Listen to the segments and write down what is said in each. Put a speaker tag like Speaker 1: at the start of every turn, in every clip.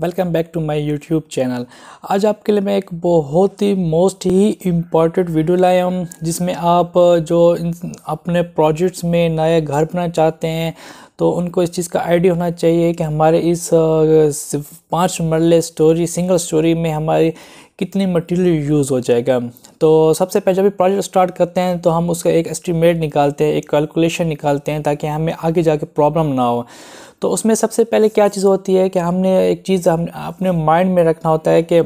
Speaker 1: welcome back to my YouTube channel आज आपके लिए मैं एक बहुत ही मोस्ट ही इम्पॉर्टेंट वीडियो लाया हूँ जिसमें आप जो अपने प्रोजेक्ट्स में नया घर बनाना चाहते हैं तो उनको इस चीज़ का आइडिया होना चाहिए कि हमारे इस पाँच मरले स्टोरी सिंगल स्टोरी में हमारी कितने मटेरियल यूज़ हो जाएगा तो सबसे पहले जब भी प्रोजेक्ट स्टार्ट करते हैं तो हम उसका एक एस्टिमेट निकालते हैं एक कैलकुलेशन निकालते हैं ताकि हमें आगे जाके प्रॉब्लम ना हो तो उसमें सबसे पहले क्या चीज़ होती है कि हमने एक चीज़ हम अपने माइंड में रखना होता है कि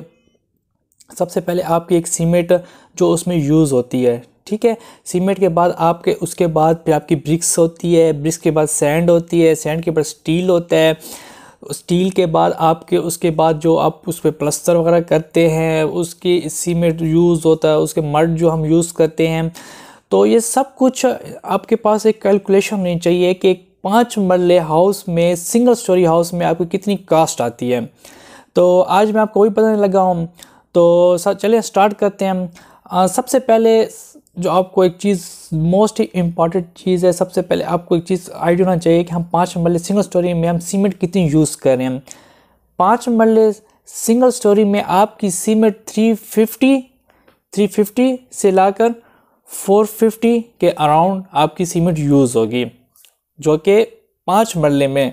Speaker 1: सबसे पहले आपकी एक सीमेंट जो उसमें यूज़ होती है ठीक है सीमेंट के बाद आपके उसके बाद फिर आपकी ब्रिक्स होती है ब्रिक्स के बाद सैंड होती है सैंड के बाद स्टील होता है स्टील के बाद आपके उसके बाद जो आप उस पर प्लस्तर वगैरह करते हैं उसकी सीमेंट यूज़ होता है उसके मर्ड जो हम यूज़ करते हैं तो ये सब कुछ आपके पास एक कैलकुलेशन होनी चाहिए कि एक पाँच मरले हाउस में सिंगल स्टोरी हाउस में आपको कितनी कास्ट आती है तो आज मैं आपको वही नहीं लगा हूँ तो चलिए स्टार्ट करते हैं सबसे पहले जो आपको एक चीज़ मोस्ट ही इम्पॉर्टेंट चीज़ है सबसे पहले आपको एक चीज़ आइडिया होना चाहिए कि हम पाँच मरले सिंगल स्टोरी में हम सीमेंट कितनी यूज़ कर रहे हैं पाँच मरले सिंगल स्टोरी में आपकी cement three fifty three fifty से लाकर फोर फिफ्टी के अराउंड आपकी सीमेंट यूज़ होगी जो कि पाँच मरले में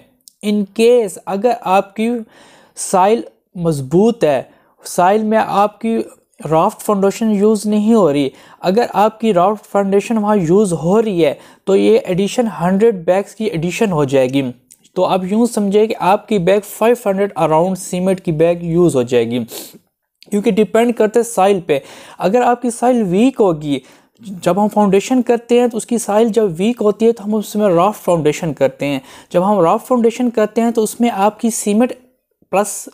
Speaker 1: इन केस अगर आपकी साइल मजबूत है साइल में आपकी राफ्ट फाउंडेशन यूज़ नहीं हो रही अगर आपकी राफ्ट फाउंडेशन वहाँ यूज़ हो रही है तो ये एडिशन हंड्रेड बैग्स की एडिशन हो जाएगी तो आप यूँ समझे कि आपकी bag five hundred around cement की बैग यूज़ हो जाएगी क्योंकि डिपेंड करते साइल पे अगर आपकी साइल वीक होगी जब हम फाउंडेशन करते हैं तो उसकी साइल जब वीक होती है तो हम उसमें राफ्ट फाउंडेशन करते हैं जब हम राफ्ट फाउंडेशन करते हैं तो उसमें आपकी सीमेंट प्लस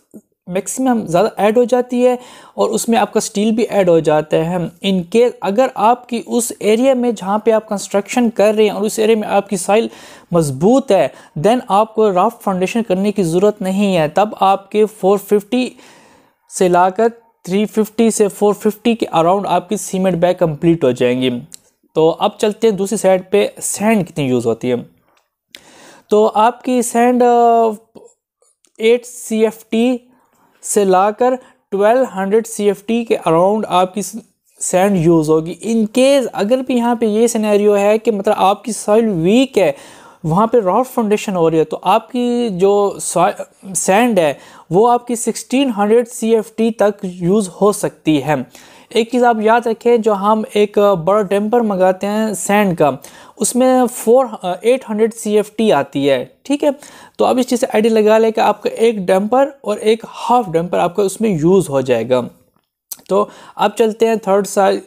Speaker 1: मैक्सिमम ज़्यादा ऐड हो जाती है और उसमें आपका स्टील भी ऐड हो जाता है इन केस अगर आपकी उस एरिया में जहाँ पे आप कंस्ट्रक्शन कर रहे हैं और उस एरिया में आपकी साइल मजबूत है देन आपको राफ्ट फाउंडेशन करने की ज़रूरत नहीं है तब आपके 450 से लाकर 350 से 450 के अराउंड आपकी सीमेंट बैग कंप्लीट हो जाएंगी तो अब चलते हैं दूसरी साइड पर सैंड कितनी यूज़ होती है तो आपकी sand eight C F T से लाकर 1200 सीएफटी के अराउंड आपकी सैंड यूज़ होगी इन केस अगर भी यहाँ पे ये सिनेरियो है कि मतलब आपकी सॉइल वीक है वहाँ पे रॉफ फाउंडेशन हो रही है तो आपकी जो सैंड है वो आपकी 1600 CFT तक यूज़ हो सकती है एक चीज़ आप याद रखें जो हम एक बड़ा टेम्पर मंगाते हैं सैंड का उसमें four eight hundred C F T आती है ठीक है तो आप इस चीज़ से आइडिया लगा लें कि आपका एक डैम्पर और एक हाफ डैम्पर आपका उसमें यूज़ हो जाएगा तो अब चलते हैं थर्ड साइज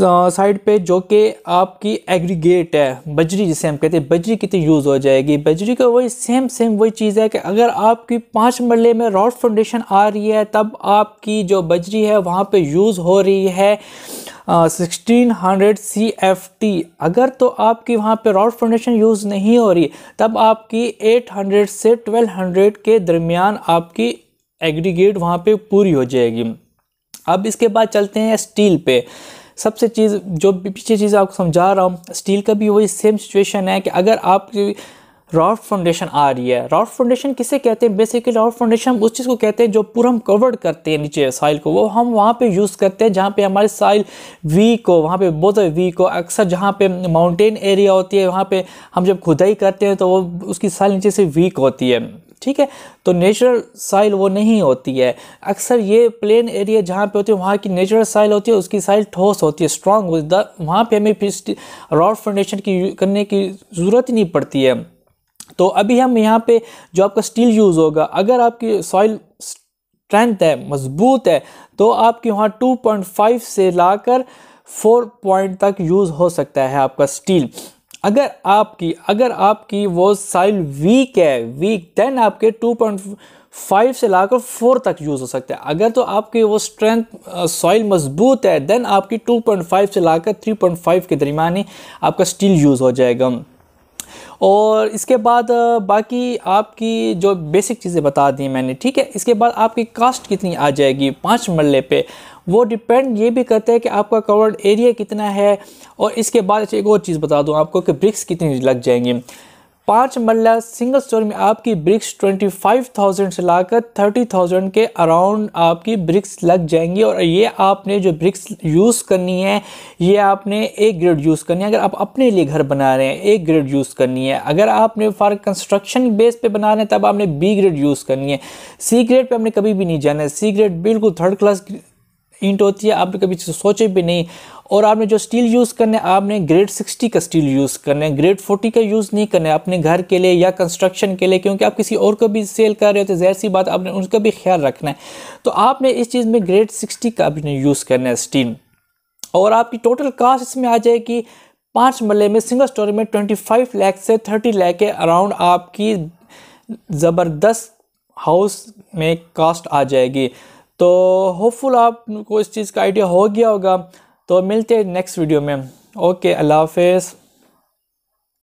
Speaker 1: साइड पे जो कि आपकी एग्रीगेट है बजरी जिसे हम कहते हैं बजरी कितनी यूज़ हो जाएगी बजरी का वही सेम सेम वही चीज़ है कि अगर आपकी पाँच मरले में रॉड फाउंडेशन आ रही है तब आपकी जो बजरी है वहाँ पे यूज़ हो रही है sixteen hundred C F T अगर तो आपकी वहाँ पे रॉड फाउंडेशन यूज़ नहीं हो रही तब आपकी एट हंड्रेड से ट्वेल्व हंड्रेड के दरमियान आपकी एग्रीगेट वहाँ पर पूरी हो जाएगी अब इसके बाद चलते हैं स्टील पे सबसे चीज़ जो पीछे चीज़ आपको समझा रहा हूँ स्टील का भी वही सेम सिचुएशन है कि अगर आपकी रॉड फाउंडेशन आ रही है रॉड फाउंडेशन किसे कहते हैं बेसिकली रॉड फाउंडेशन हम उस चीज़ को कहते हैं जो पूरा हम कवर्ड करते हैं नीचे साइल को वो हम वहाँ पे यूज़ करते हैं जहाँ पे हमारे साइल वीक हो वहाँ पे बहुत वीक हो अक्सर जहाँ पे माउंटेन एरिया होती है वहाँ पे हम जब खुदाई करते हैं तो वो उसकी साइल नीचे से वीक होती है ठीक है तो नेचुरल साइल वो नहीं होती है अक्सर ये प्लेन एरिया जहाँ पे होती है वहाँ की नेचुरल साइल होती है उसकी साइल ठोस होती है स्ट्रांग होती है वहाँ पर हमें रॉड फाउंडेशन की करने की ज़रूरत ही नहीं पड़ती है तो अभी हम यहाँ पे जो आपका स्टील यूज़ होगा अगर आपकी सॉइल स्ट्रेंथ है मजबूत है तो आपके वहाँ फाइव से लाकर फोर पॉइंट तक यूज़ हो सकता है आपका स्टील अगर आपकी अगर आपकी वो साइल वीक है वीक देन आपके टू पॉइंट फाइव से लाकर फोर तक यूज़ हो सकता है अगर तो आपकी वो स्ट्रेंथ सॉइल मजबूत है देन आपकी टू पॉइंट फाइव से लाकर थ्री पॉइंट फाइव के दरमियान ही आपका स्टील यूज़ हो जाएगा और इसके बाद बाकी आपकी जो बेसिक चीज़ें बता दी मैंने ठीक है इसके बाद आपकी कास्ट कितनी आ जाएगी पाँच मरले पे वो डिपेंड ये भी करता है कि आपका कवर्ड एरिया कितना है और इसके बाद एक और चीज़ बता दूँ आपको कि ब्रिक्स कितनी लग जाएंगी पाँच मल्ला सिंगल स्टोरी में आपकी ब्रिक्स 25,000 से लाकर 30,000 के अराउंड आपकी ब्रिक्स लग जाएंगी और ये आपने जो ब्रिक्स यूज़ करनी है ये आपने एक ग्रेड यूज़ करनी है अगर आप अपने लिए घर बना रहे हैं एक ग्रेड यूज़ करनी है अगर आपने फॉर कंस्ट्रक्शन बेस पे बना रहे हैं तब आपने बी ग्रेड यूज़ करनी है सी ग्रेड पर आपने कभी भी नहीं जाना है सी ग्रेड बिल्कुल थर्ड क्लास ईंट होती है आपने कभी सोचे भी नहीं और आपने जो स्टील यूज़ करने आपने ग्रेड 60 का स्टील यूज़ करना है ग्रेड 40 का यूज़ नहीं करना है अपने घर के लिए या कंस्ट्रक्शन के लिए क्योंकि आप किसी और को भी सेल कर रहे हो तो जहर सी बात आपने उनका भी ख्याल रखना है तो आपने इस चीज़ में ग्रेड सिक्सटी का आपने यूज़ करना है स्टील और आपकी टोटल कास्ट इसमें आ जाएगी पाँच मल्ले में सिंगल स्टोरी में ट्वेंटी फाइव लैख से थर्टी लैख के अराउंड आपकी ज़बरदस्त हाउस में कास्ट आ जाएगी तो होपफुल आपको इस चीज़ का आइडिया हो गया होगा तो मिलते हैं नेक्स्ट वीडियो में ओके अल्लाह हाफ